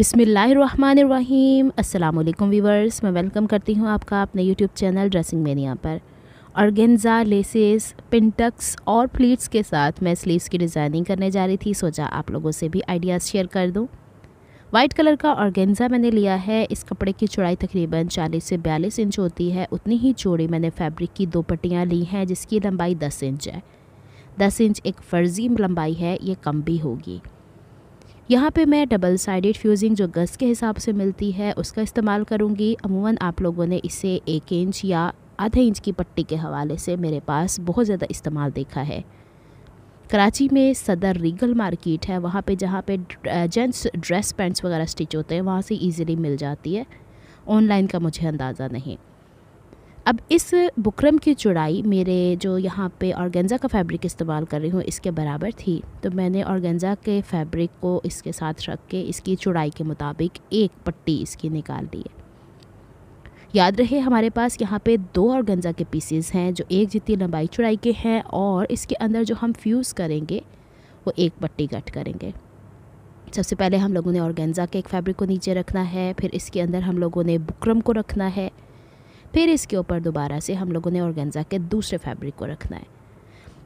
बिसमीम् अल्लाम वीवर्स मैं वेलकम करती हूँ आपका अपने यूट्यूब चैनल ड्रेसिंग मेनिया पर औरगेंज़ा लेसेस पिंटक्स और प्लीट्स के साथ मैं स्लीव्स की डिज़ाइनिंग करने जा रही थी सोचा आप लोगों से भी आइडियाज़ शेयर कर दूँ वाइट कलर का ऑर्गेन्ज़ा मैंने लिया है इस कपड़े की चौड़ाई तकरीबन 40 से 42 इंच होती है उतनी ही चौड़ी मैंने फैब्रिक की दो पट्टियाँ ली हैं जिसकी लंबाई दस इंच है दस इंच एक फर्जी लंबाई है ये कम भी होगी यहाँ पे मैं डबल साइडेड फ्यूजिंग जो गज़ के हिसाब से मिलती है उसका इस्तेमाल करूँगी अमूमन आप लोगों ने इसे एक इंच या आधे इंच की पट्टी के हवाले से मेरे पास बहुत ज़्यादा इस्तेमाल देखा है कराची में सदर रीगल मार्केट है वहाँ पे जहाँ पे जेंट्स ड्रेस पैंट्स वगैरह स्टिच होते हैं वहाँ से इजीली मिल जाती है ऑनलाइन का मुझे अंदाज़ा नहीं अब इस बुकरम की चौड़ाई मेरे जो यहाँ पे ऑर्गेंजा का फैब्रिक इस्तेमाल कर रही हूँ इसके बराबर थी तो मैंने ऑर्गेंजा के फैब्रिक को इसके साथ रख के इसकी चौड़ाई के मुताबिक एक पट्टी इसकी निकाल दी है याद रहे हमारे पास यहाँ पे दो ऑर्गेंजा के पीसेस हैं जो एक जितनी लंबाई चौड़ाई के हैं और इसके अंदर जो हम फ्यूज़ करेंगे वो एक पट्टी कट करेंगे सबसे पहले हम लोगों ने ऑर्गेंजा के एक फैब्रिक को नीचे रखना है फिर इसके अंदर हम लोगों ने बुकरम को रखना है फिर इसके ऊपर दोबारा से हम लोगों ने ऑर्गेंजा के दूसरे फैब्रिक को रखना है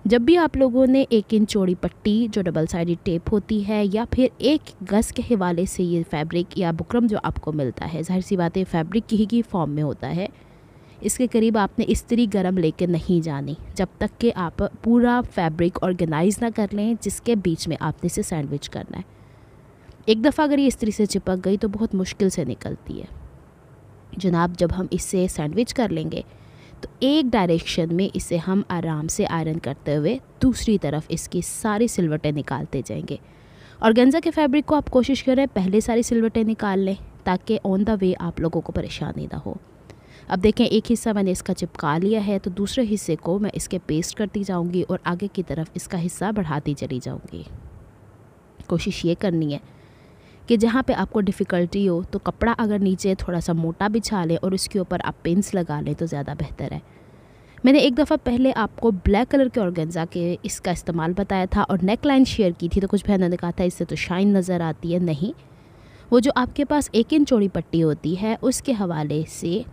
जब भी आप लोगों ने एक इंच चौड़ी पट्टी जो डबल साइडेड टेप होती है या फिर एक गज़ के हवाले से ये फैब्रिक या बुकरम जो आपको मिलता है जाहिर सी बात है फैब्रिक की ही की फॉर्म में होता है इसके करीब आपने इस्त्री गरम लेके नहीं जानी जब तक कि आप पूरा फैब्रिक ऑर्गेनाइज ना कर लें जिसके बीच में आपने इसे सैंडविच करना है एक दफ़ा अगर ये इस्त्री से चिपक गई तो बहुत मुश्किल से निकलती है जनाब जब हम इसे सैंडविच कर लेंगे तो एक डायरेक्शन में इसे हम आराम से आयरन करते हुए दूसरी तरफ इसकी सारी सिलवटें निकालते जाएंगे और गंजा के फैब्रिक को आप कोशिश करें पहले सारी सिलवटें निकाल लें ताकि ऑन द वे आप लोगों को परेशानी ना हो अब देखें एक हिस्सा मैंने इसका चिपका लिया है तो दूसरे हिस्से को मैं इसके पेस्ट करती जाऊंगी और आगे की तरफ इसका हिस्सा बढ़ाती चली जाऊंगी कोशिश ये करनी है कि जहाँ पे आपको डिफ़िकल्टी हो तो कपड़ा अगर नीचे थोड़ा सा मोटा बिछा लें और उसके ऊपर आप पेंस लगा लें तो ज़्यादा बेहतर है मैंने एक दफ़ा पहले आपको ब्लैक कलर के ऑर्गेंजा के इसका इस्तेमाल बताया था और नेक लाइन शेयर की थी तो कुछ बहनों ने कहा था इससे तो शाइन नज़र आती है नहीं वो जो आपके पास एक इंच चौड़ी पट्टी होती है उसके हवाले से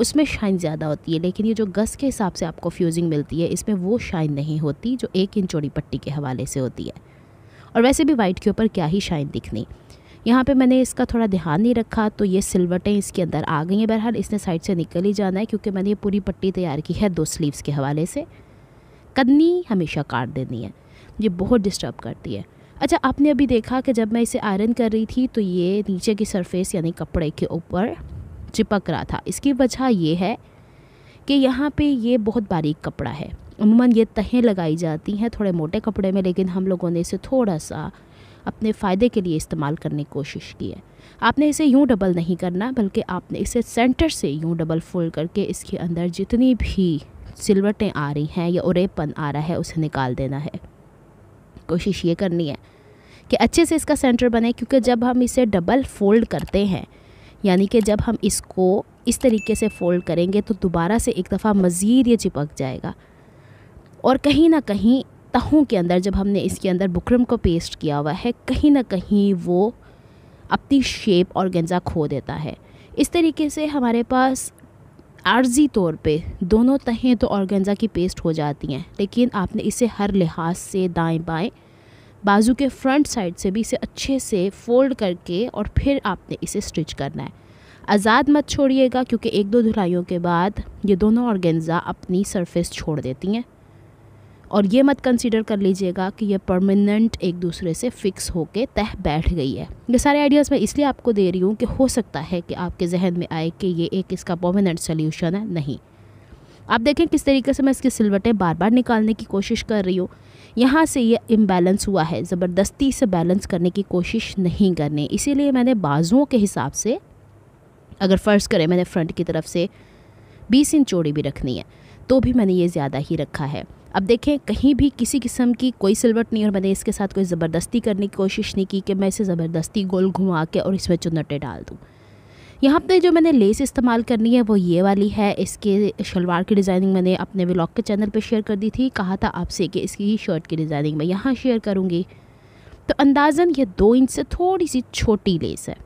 उसमें शाइन ज़्यादा होती है लेकिन ये जो गस के हिसाब से आपको फ्यूजिंग मिलती है इसमें वो शाइन नहीं होती जो एक इंच चौड़ी पट्टी के हवाले से होती है और वैसे भी वाइट के ऊपर क्या ही शाइन दिखनी यहाँ पे मैंने इसका थोड़ा ध्यान नहीं रखा तो ये सिलवटें इसके अंदर आ गई हैं बहरहाल इसने साइड से निकल ही जाना है क्योंकि मैंने ये पूरी पट्टी तैयार की है दो स्लीव्स के हवाले से कदनी हमेशा काट देनी है ये बहुत डिस्टर्ब करती है अच्छा आपने अभी देखा कि जब मैं इसे आयरन कर रही थी तो ये नीचे की सरफेस यानी कपड़े के ऊपर चिपक रहा था इसकी वजह यह है कि यहाँ पे ये बहुत बारीक कपड़ा है अमूमन ये तहें लगाई जाती हैं थोड़े मोटे कपड़े में लेकिन हम लोगों ने इसे थोड़ा सा अपने फ़ायदे के लिए इस्तेमाल करने की कोशिश की है आपने इसे यूँ डबल नहीं करना बल्कि आपने इसे सेंटर से यूँ डबल फोल्ड करके इसके अंदर जितनी भी सिलवटें आ रही हैं या उरेपन आ रहा है उसे निकाल देना है कोशिश ये करनी है कि अच्छे से इसका सेंटर बने क्योंकि जब हम इसे डबल फोल्ड करते हैं यानी कि जब हम इसको इस तरीके से फ़ोल्ड करेंगे तो दोबारा से एक दफ़ा मज़ीद ये चिपक जाएगा और कहीं ना कहीं तहों के अंदर जब हमने इसके अंदर बुकरम को पेस्ट किया हुआ है कहीं ना कहीं वो अपनी शेप और गेंजा खो देता है इस तरीके से हमारे पास आर्जी तौर पे दोनों तहें तो ऑर्गेंजा की पेस्ट हो जाती हैं लेकिन आपने इसे हर लिहाज से दाएं बाएं बाजू के फ्रंट साइड से भी इसे अच्छे से फोल्ड करके और फिर आपने इसे स्टिच करना है आज़ाद मत छोड़िएगा क्योंकि एक दो धुलाइयों के बाद ये दोनों ऑर्गेंजा अपनी सरफेस छोड़ देती हैं और ये मत कंसिडर कर लीजिएगा कि ये परमानेंट एक दूसरे से फिक्स होके तह बैठ गई है ये सारे आइडियाज़ मैं इसलिए आपको दे रही हूँ कि हो सकता है कि आपके जहन में आए कि ये एक इसका परमानेंट सोल्यूशन है नहीं आप देखें किस तरीके से मैं इसकी सिलवटें बार बार निकालने की कोशिश कर रही हूँ यहाँ से ये इम्बैलेंस हुआ है ज़बरदस्ती से बैलेंस करने की कोशिश नहीं करनी इसीलिए मैंने बाजुओं के हिसाब से अगर फ़र्ज़ करें मैंने फ्रंट की तरफ से बीस इंच चौड़ी भी रखनी है तो भी मैंने ये ज़्यादा ही रखा है अब देखें कहीं भी किसी किस्म की कोई सिलवट नहीं और मैंने इसके साथ कोई ज़बरदस्ती करने की कोशिश नहीं की कि मैं इसे ज़बरदस्ती गोल घुमा के और इसमें चुनटे डाल दूँ यहाँ पे जो मैंने लेस इस्तेमाल करनी है वो ये वाली है इसके शलवार की डिज़ाइनिंग मैंने अपने व्लॉग के चैनल पे शेयर कर दी थी कहा था आपसे कि इसकी ही शर्ट की डिज़ाइनिंग मैं यहाँ शेयर करूँगी तो अंदाज़न ये दो इंच से थोड़ी सी छोटी लेस है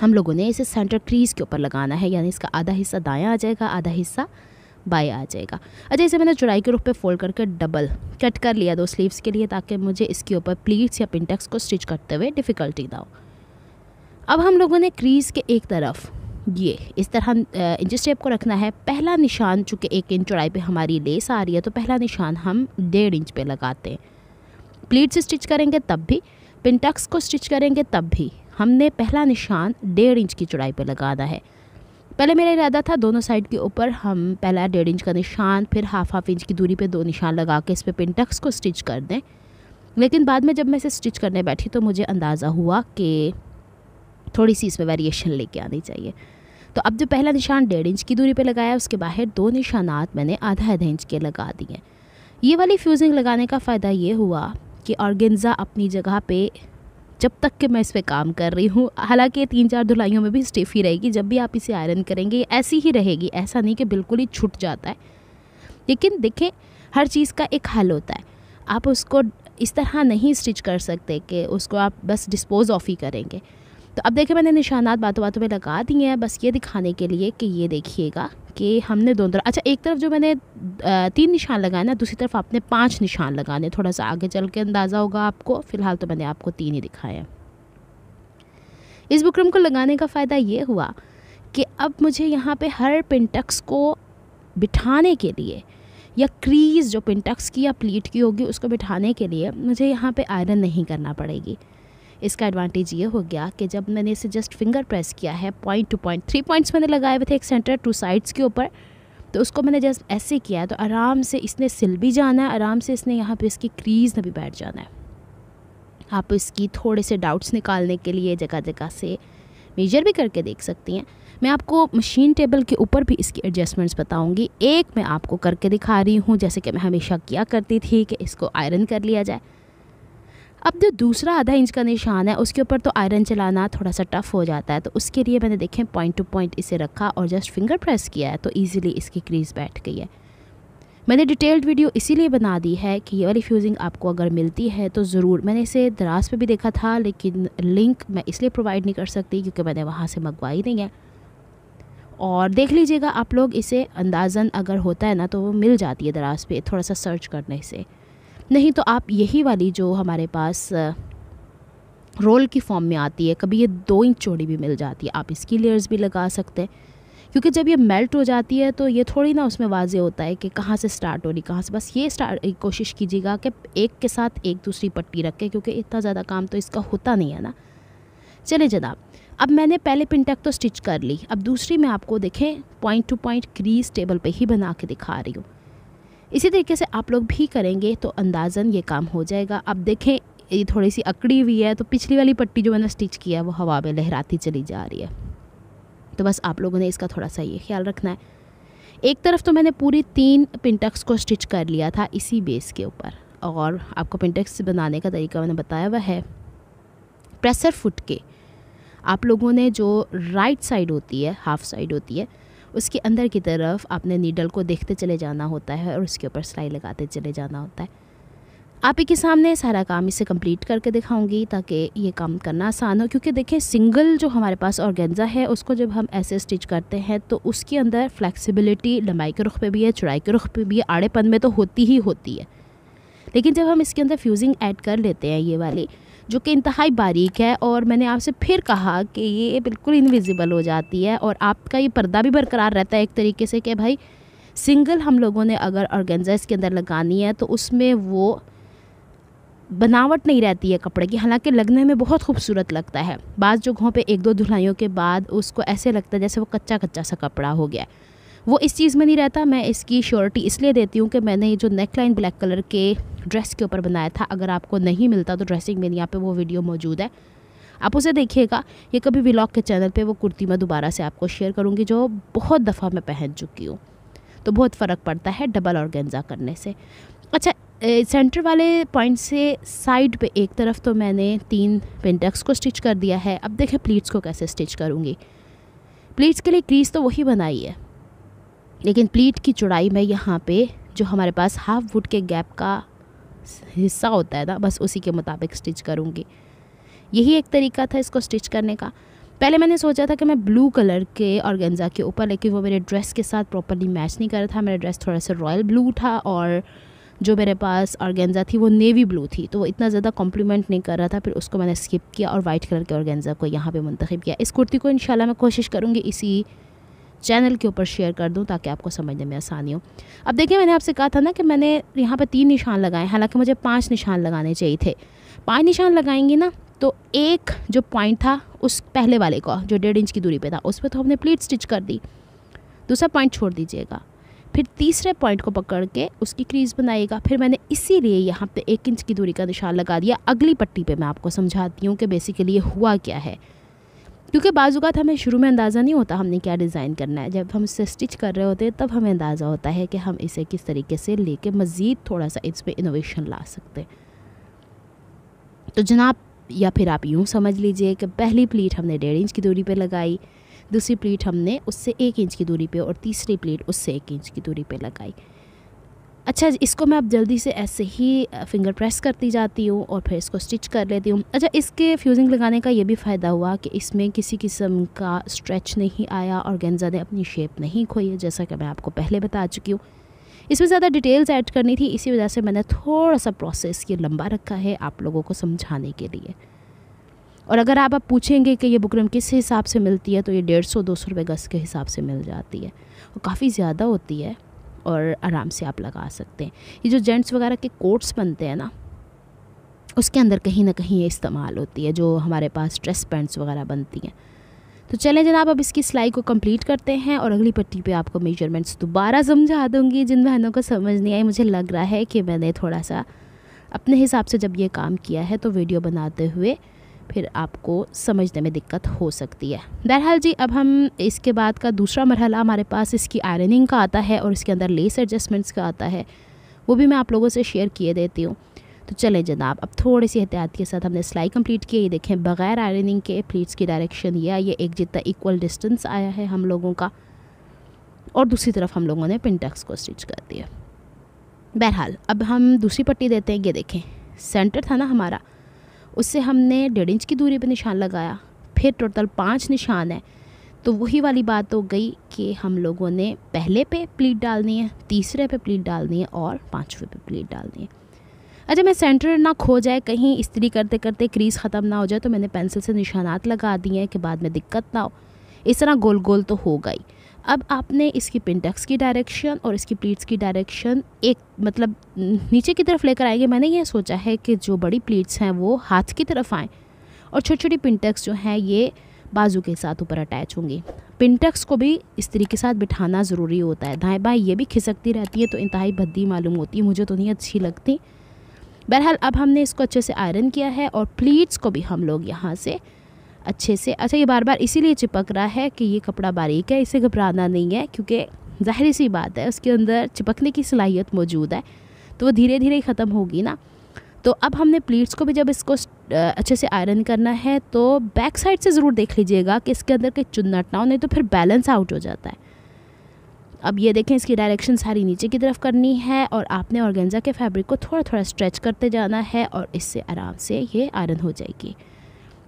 हम लोगों ने इसे सेंटर क्रीज़ के ऊपर लगाना है यानी इसका आधा हिस्सा दाया आ जाएगा आधा हिस्सा बाई आ जाएगा अच्छा इसे मैंने चुराई के रूप पे फोल्ड करके डबल कट कर लिया दो स्लीव्स के लिए ताकि मुझे इसके ऊपर प्लीट्स या पिंटेक्स को स्टिच करते हुए डिफ़िकल्टी ना हो अब हम लोगों ने क्रीज़ के एक तरफ ये इस तरह इंच टेप को रखना है पहला निशान चूँकि एक इंच चौड़ाई पर हमारी लेस आ रही है तो पहला निशान हम डेढ़ इंच पर लगाते हैं प्लीट से स्टिच करेंगे तब भी पिंटक्स को स्टिच करेंगे तब भी हमने पहला निशान डेढ़ इंच की चौड़ाई पर लगाना है पहले मेरा इरादा था दोनों साइड के ऊपर हम पहला डेढ़ इंच का निशान फिर हाफ हाफ इंच की दूरी पे दो निशान लगा के इस पर पिनटक्स को स्टिच कर दें लेकिन बाद में जब मैं इसे स्टिच करने बैठी तो मुझे अंदाज़ा हुआ कि थोड़ी सी इसमें वेरिएशन लेके आनी चाहिए तो अब जो पहला निशान डेढ़ इंच की दूरी पर लगाया उसके बाहर दो निशानात मैंने आधा आधा इंच के लगा दिए ये वाली फ्यूजिंग लगाने का फ़ायदा ये हुआ कि ऑर्गेंजा अपनी जगह पे जब तक कि मैं इस पर काम कर रही हूँ हालांकि ये तीन चार धुलाइयों में भी स्टिफ ही रहेगी जब भी आप इसे आयरन करेंगे ऐसी ही रहेगी ऐसा नहीं कि बिल्कुल ही छूट जाता है लेकिन देखें हर चीज़ का एक हल होता है आप उसको इस तरह नहीं स्टिच कर सकते कि उसको आप बस डिस्पोज ऑफ ही करेंगे तो अब देखें मैंने निशानात बातों बातों में लगा दिए हैं बस ये दिखाने के लिए कि ये देखिएगा कि हमने दोनों तरफ अच्छा एक तरफ जो मैंने तीन निशान लगाए ना दूसरी तरफ आपने पाँच निशान लगाने थोड़ा सा आगे चल के अंदाज़ा होगा आपको फ़िलहाल तो मैंने आपको तीन ही दिखाए इस बुकरम को लगाने का फ़ायदा ये हुआ कि अब मुझे यहाँ पर हर पिंटक्स को बिठाने के लिए या क्रीज़ जो पिंटक्स की या प्लीट की होगी उसको बिठाने के लिए मुझे यहाँ पे आयरन नहीं करना पड़ेगी इसका एडवांटेज ये हो गया कि जब मैंने इसे जस्ट फिंगर प्रेस किया है point to point three points मैंने लगाए हुए थे एक सेंटर टू साइड्स के ऊपर तो उसको मैंने जस्ट ऐसे किया है तो आराम से इसने सिल भी जाना है आराम से इसने यहाँ पर इसकी क्रीज में भी बैठ जाना है आप इसकी थोड़े से डाउट्स निकालने के लिए जगह जगह से मेजर भी करके देख सकती हैं मैं आपको मशीन टेबल के ऊपर भी इसकी एडजस्टमेंट्स बताऊंगी एक मैं आपको करके दिखा रही हूँ जैसे कि मैं हमेशा किया करती थी कि इसको आयरन कर लिया जाए अब जो दूसरा आधा इंच का निशान है उसके ऊपर तो आयरन चलाना थोड़ा सा टफ हो जाता है तो उसके लिए मैंने देखें पॉइंट टू पॉइंट इसे रखा और जस्ट फिंगर प्रेस किया है तो ईज़िली इसकी क्रीज बैठ गई है मैंने डिटेल्ड वीडियो इसीलिए बना दी है कि ये वाली फ्यूज़िंग आपको अगर मिलती है तो ज़रूर मैंने इसे दराज पे भी देखा था लेकिन लिंक मैं इसलिए प्रोवाइड नहीं कर सकती क्योंकि मैंने वहाँ से मंगवाई नहीं है और देख लीजिएगा आप लोग इसे अंदाज़न अगर होता है ना तो वो मिल जाती है दराज पे थोड़ा सा सर्च करने से नहीं तो आप यही वाली जो हमारे पास रोल की फॉर्म में आती है कभी ये दो इंच चौड़ी भी मिल जाती है आप इसकी लेयर्स भी लगा सकते हैं क्योंकि जब ये मेल्ट हो जाती है तो ये थोड़ी ना उसमें वाजे होता है कि कहाँ से स्टार्ट हो रही कहाँ से बस ये स्टार्ट कोशिश कीजिएगा कि एक के साथ एक दूसरी पट्टी रखें क्योंकि इतना ज़्यादा काम तो इसका होता नहीं है ना चले जनाब अब मैंने पहले पिनटेक तो स्टिच कर ली अब दूसरी मैं आपको देखें point to point crease table पर ही बना के दिखा रही हूँ इसी तरीके से आप लोग भी करेंगे तो अंदाज़न ये काम हो जाएगा अब देखें ये थोड़ी सी अकड़ी हुई है तो पिछली वाली पट्टी जो मैंने स्टिच किया है वो हवा में लहराती चली जा रही है तो बस आप लोगों ने इसका थोड़ा सा ये ख्याल रखना है एक तरफ तो मैंने पूरी तीन पिंटक्स को स्टिच कर लिया था इसी बेस के ऊपर और आपको पिंटक्स बनाने का तरीका मैंने बताया हुआ है प्रेसर फुट के आप लोगों ने जो राइट साइड होती है हाफ साइड होती है उसके अंदर की तरफ आपने नीडल को देखते चले जाना होता है और उसके ऊपर सिलाई लगाते चले जाना होता है आप ही के सामने सारा काम इसे कंप्लीट करके दिखाऊंगी ताकि ये काम करना आसान हो क्योंकि देखें सिंगल जो हमारे पास ऑर्गेन्जा है उसको जब हम ऐसे स्टिच करते हैं तो उसके अंदर फ्लैक्सीबिलिटी लंबाई के रुख पे भी है चौड़ाई के रुख पे भी है आड़ेपन में तो होती ही होती है लेकिन जब हम इसके अंदर फ्यूजिंग ऐड कर लेते हैं ये वाली जो कि इंतहाई बारीक है और मैंने आपसे फिर कहा कि ये बिल्कुल इनविजिबल हो जाती है और आपका ये पर्दा भी बरकरार रहता है एक तरीके से कि भाई सिंगल हम लोगों ने अगर ऑर्गेंजा इसके अंदर लगानी है तो उसमें वो बनावट नहीं रहती है कपड़े की हालांकि लगने में बहुत खूबसूरत लगता है बाज़ जगहों पे एक दो धुलाइयों के बाद उसको ऐसे लगता है जैसे वो कच्चा कच्चा सा कपड़ा हो गया है वो इस चीज़ में नहीं रहता मैं इसकी श्योरिटी इसलिए देती हूँ कि मैंने ये जो नेक लाइन ब्लैक कलर के ड्रेस के ऊपर बनाया था अगर आपको नहीं मिलता तो ड्रेसिंग मेरी यहाँ पर वो वीडियो मौजूद है आप उसे देखिएगा ये कभी ब्लॉग के चैनल पर वो कुर्ती मैं दोबारा से आपको शेयर करूँगी जो बहुत दफ़ा मैं पहन चुकी हूँ तो बहुत फ़र्क पड़ता है डबल गेंजा करने से अच्छा सेंटर वाले पॉइंट से साइड पे एक तरफ तो मैंने तीन पेंटक्स को स्टिच कर दिया है अब देखें प्लीट्स को कैसे स्टिच करूँगी प्लीट्स के लिए क्रीज तो वही बनाई है लेकिन प्लीट की चौड़ाई में यहाँ पे जो हमारे पास हाफ वुड के गैप का हिस्सा होता है ना बस उसी के मुताबिक स्टिच करूँगी यही एक तरीका था इसको स्टिच करने का पहले मैंने सोचा था कि मैं ब्लू कलर के और गंजा के ऊपर लेकिन वो मेरे ड्रेस के साथ प्रॉपरली मैच नहीं कर रहा था मेरा ड्रेस थोड़ा सा रॉयल ब्लू था और जो मेरे पास गेंजा थी वो नेवी ब्लू थी तो वो इतना ज़्यादा कॉम्प्लीमेंट नहीं कर रहा था फिर उसको मैंने स्किप किया और वाइट कलर के ऑर्गेन्जा को यहाँ पे मुंतखब किया इस कुर्ती को इंशाल्लाह मैं कोशिश करूँगी इसी चैनल के ऊपर शेयर कर दूँ ताकि आपको समझने में आसानी हो अब देखिए मैंने आपसे कहा था ना कि मैंने यहाँ पर तीन निशान लगाए हालांकि मुझे पाँच निशान लगाने चाहिए थे पाँच निशान लगाएंगी ना तो एक जो पॉइंट था उस पहले वाले का जो डेढ़ इंच की दूरी पे था उस पर तो हमने प्लीट स्टिच कर दी दूसरा पॉइंट छोड़ दीजिएगा फिर तीसरे पॉइंट को पकड़ के उसकी क्रीज बनाइएगा फिर मैंने इसी लिए यहाँ पर एक इंच की दूरी का निशान लगा दिया अगली पट्टी पर मैं आपको समझाती हूँ कि बेसिकली हुआ क्या है क्योंकि बाज़ात तो हमें शुरू में अंदाज़ा नहीं होता हमने क्या डिज़ाइन करना है जब हम इसे स्टिच कर रहे होते हैं तब हमें अंदाज़ा होता है कि हम इसे किस तरीके से लेके मज़ीद थोड़ा सा इसमें इनोवेशन ला सकते हैं तो जनाब या फिर आप यूँ समझ लीजिए कि पहली प्लीट हमने डेढ़ इंच की दूरी पर लगाई दूसरी प्लीट हमने उससे एक इंच की दूरी पर और तीसरी प्लीट उससे एक इंच की दूरी पर लगाई अच्छा इसको मैं अब जल्दी से ऐसे ही फिंगर प्रेस करती जाती हूँ और फिर इसको स्टिच कर लेती हूँ अच्छा इसके फ्यूजिंग लगाने का ये भी फ़ायदा हुआ कि इसमें किसी किस्म का स्ट्रेच नहीं आया और गेंजा ने अपनी शेप नहीं खोई है जैसा कि मैं आपको पहले बता चुकी हूँ इसमें ज़्यादा डिटेल्स ऐड करनी थी इसी वजह से मैंने थोड़ा सा प्रोसेस ये लंबा रखा है आप लोगों को समझाने के लिए और अगर आप पूछेंगे कि ये बुकरम किस हिसाब से मिलती है तो ये डेढ़ सौ दो सौ रुपये गज़ के हिसाब से मिल जाती है और काफ़ी ज़्यादा होती है और आराम से आप लगा सकते हैं ये जो जेंट्स वगैरह के कोट्स बनते हैं ना उसके अंदर कहीं ना कहीं ये इस्तेमाल होती है जो हमारे पास ड्रेस पैंट्स वगैरह बनती हैं तो चलें जनाब अब इसकी सिलाई को कंप्लीट करते हैं और अगली पट्टी पे आपको मेजरमेंट्स दोबारा समझा दूंगी जिन बहनों को समझ नहीं आई मुझे लग रहा है कि मैंने थोड़ा सा अपने हिसाब से जब ये काम किया है तो वीडियो बनाते हुए फिर आपको समझने में दिक्कत हो सकती है बहरहाल जी अब हम इसके बाद का दूसरा मरहला हमारे पास इसकी आयरनिंग का आता है और इसके अंदर लेस एडजस्टमेंट्स का आता है वो भी मैं आप लोगों से शेयर किए देती हूँ तो चलें जनाब अब थोड़ी सी एहतियात के साथ हमने सिलाई कंप्लीट की ये देखें बग़ैर आयरनिंग के प्लीट्स की डायरेक्शन ये आई ये एक जितना इक्वल डिस्टेंस आया है हम लोगों का और दूसरी तरफ हम लोगों ने पिनटक्स को स्टिच कर दिया बहरहाल अब हम दूसरी पट्टी देते हैं ये देखें सेंटर था ना हमारा उससे हमने डेढ़ इंच की दूरी पर निशान लगाया फिर टोटल पाँच निशान है तो वही वाली बात हो गई कि हम लोगों ने पहले पे प्लीट डालनी है तीसरे पे प्लीट डालनी है और पाँचवें पे प्लीट डालनी है अच्छा मैं सेंटर ना खो जाए कहीं इस्त्री करते करते क्रीज़ ख़त्म ना हो जाए तो मैंने पेंसिल से निशानात लगा दिए हैं कि बाद में दिक्कत ना हो इस तरह गोल गोल तो हो गई अब आपने इसकी पिंटक्स की डायरेक्शन और इसकी प्लीट्स की डायरेक्शन एक मतलब नीचे की तरफ लेकर आएंगे मैंने ये सोचा है कि जो बड़ी प्लीट्स हैं वो हाथ की तरफ आएँ और छोटी छोटी पिंटक्स जो हैं ये बाजू के साथ ऊपर अटैच होंगी पिंटक्स को भी इस तरीके साथ बिठाना ज़रूरी होता है दाएँ बाएँ ये भी खिसकती रहती है तो इंतहाई भद्दी मालूम होती है मुझे तो नहीं अच्छी लगती बहरहाल अब हमने इसको अच्छे से आयरन किया है और प्लीट्स को भी हम लोग यहाँ से अच्छे से अच्छा ये बार बार इसीलिए चिपक रहा है कि ये कपड़ा बारीक है इसे घबराना नहीं है क्योंकि ज़ाहिर सी बात है उसके अंदर चिपकने की सलाहियत मौजूद है तो वो धीरे धीरे ख़त्म होगी ना तो अब हमने प्लीट्स को भी जब इसको अच्छे से आयरन करना है तो बैक साइड से ज़रूर देख लीजिएगा कि इसके अंदर कोई चुन्नट ना हो नहीं तो फिर बैलेंस आउट हो जाता है अब ये देखें इसकी डायरेक्शन सारी नीचे की तरफ करनी है और आपने ऑर्गेंजा के फैब्रिक को थोड़ा थोड़ा स्ट्रेच करते जाना है और इससे आराम से ये आयरन हो जाएगी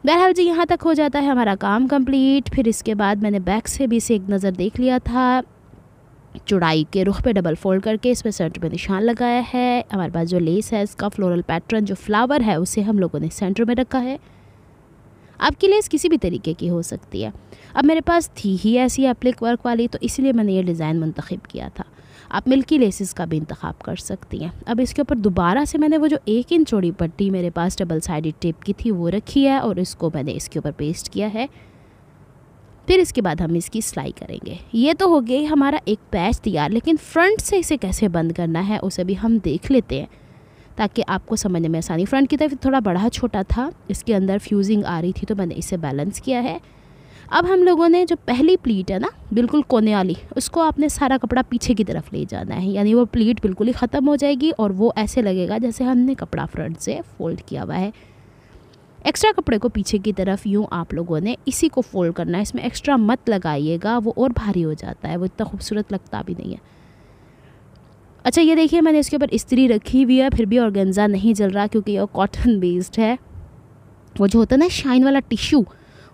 बहरहाल जी यहाँ तक हो जाता है हमारा काम कंप्लीट फिर इसके बाद मैंने बैक से भी इसे एक नज़र देख लिया था चौड़ाई के रुख पे डबल फोल्ड करके इस पर सेंटर में निशान लगाया है हमारे पास जो लेस है इसका फ्लोरल पैटर्न जो फ्लावर है उसे हम लोगों ने सेंटर में रखा है आपकी लेस किसी भी तरीके की हो सकती है अब मेरे पास थी ही ऐसी एप्लिक वर्क वाली तो इसलिए मैंने ये डिज़ाइन मंतखब किया था आप मिल्की लेसिस का भी इंतखब कर सकती हैं अब इसके ऊपर दोबारा से मैंने वो जो एक इंच चौड़ी पट्टी मेरे पास डबल साइडेड टेप की थी वो रखी है और इसको मैंने इसके ऊपर पेस्ट किया है फिर इसके बाद हम इसकी सिलाई करेंगे ये तो हो गई हमारा एक पैच तैयार लेकिन फ्रंट से इसे कैसे बंद करना है उसे भी हम देख लेते हैं ताकि आपको समझने में आसानी फ्रंट की तरफ थोड़ा बड़ा छोटा था इसके अंदर फ्यूजिंग आ रही थी तो मैंने इसे बैलेंस किया है अब हम लोगों ने जो पहली प्लीट है ना बिल्कुल कोने वाली उसको आपने सारा कपड़ा पीछे की तरफ ले जाना है यानी वो प्लीट बिल्कुल ही ख़त्म हो जाएगी और वो ऐसे लगेगा जैसे हमने कपड़ा फ्रंट से फोल्ड किया हुआ है एक्स्ट्रा कपड़े को पीछे की तरफ यूँ आप लोगों ने इसी को फोल्ड करना है इसमें एक्स्ट्रा मत लगाइएगा वो और भारी हो जाता है वो इतना खूबसूरत लगता भी नहीं है अच्छा ये देखिए मैंने इसके ऊपर इस्त्री रखी हुई है फिर भी ऑर्गेन्जा नहीं जल रहा क्योंकि ये कॉटन बेस्ड है वो जो होता है ना शाइन वाला टिश्यू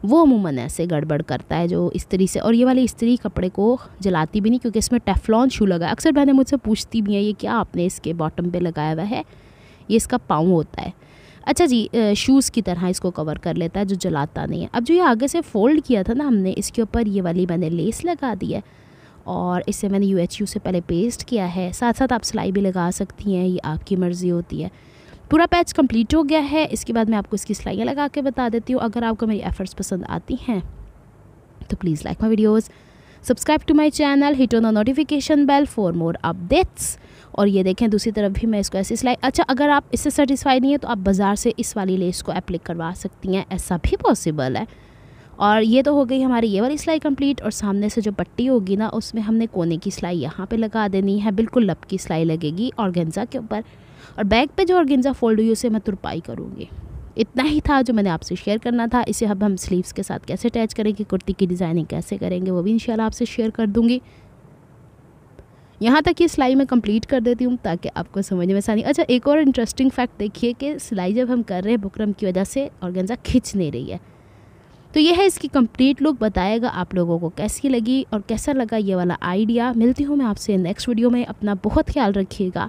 वो अमूमन ऐसे गड़बड़ करता है जो स्त्री से और ये वाली स्त्री कपड़े को जलाती भी नहीं क्योंकि इसमें टेफलॉन शू लगा अक्सर मैंने मुझसे पूछती भी हैं ये क्या आपने इसके बॉटम पर लगाया हुआ है ये इसका पाँव होता है अच्छा जी शूज़ की तरह इसको कवर कर लेता है जो जलाता नहीं है अब जो ये आगे से फोल्ड किया था ना हमने इसके ऊपर ये वाली मैंने लेस लगा दी है और इसे मैंने यू से पहले पेस्ट किया है साथ साथ आप सिलाई भी लगा सकती हैं ये आपकी मर्ज़ी होती है पूरा पैच कंप्लीट हो गया है इसके बाद मैं आपको इसकी सिलाइयाँ लगा के बता देती हूँ अगर आपको मेरी एफर्ट्स पसंद आती हैं तो please like my videos subscribe to my channel hit on the notification bell for more updates और ये देखें दूसरी तरफ भी मैं इसको ऐसे सिलाई अच्छा अगर आप इससे सेटिस्फाई नहीं है तो आप बाज़ार से इस वाली लेस को अप्लिक करवा सकती हैं ऐसा भी पॉसिबल है और ये तो हो गई हमारी ये वाली सिलाई कंप्लीट और सामने से जो पट्टी होगी ना उसमें हमने कोने की सिलाई यहाँ पे लगा देनी है बिल्कुल लप की सिलाई लगेगी और गेंजा के ऊपर और बैक पे जो ऑर्गेंजा फोल्ड हुई उसे मैं तुरपाई करूँगी इतना ही था जो मैंने आपसे शेयर करना था इसे अब हम स्लीव्स के साथ कैसे अटैच करेंगे कुर्ती की डिज़ाइनिंग कैसे करेंगे वो भी इंशाल्लाह आपसे शेयर कर दूँगी यहाँ तक ये सिलाई मैं कंप्लीट कर देती हूँ ताकि आपको समझ में आसानी अच्छा एक और इंटरेस्टिंग फैक्ट देखिए कि सिलाई जब हम कर रहे हैं बुकरम की वजह से ऑर्गेंजा खींच नहीं रही है तो यह है इसकी कंप्लीट लुक बताएगा आप लोगों को कैसी लगी और कैसा लगा ये वाला आइडिया मिलती हूँ मैं आपसे नेक्स्ट वीडियो में अपना बहुत ख्याल रखिएगा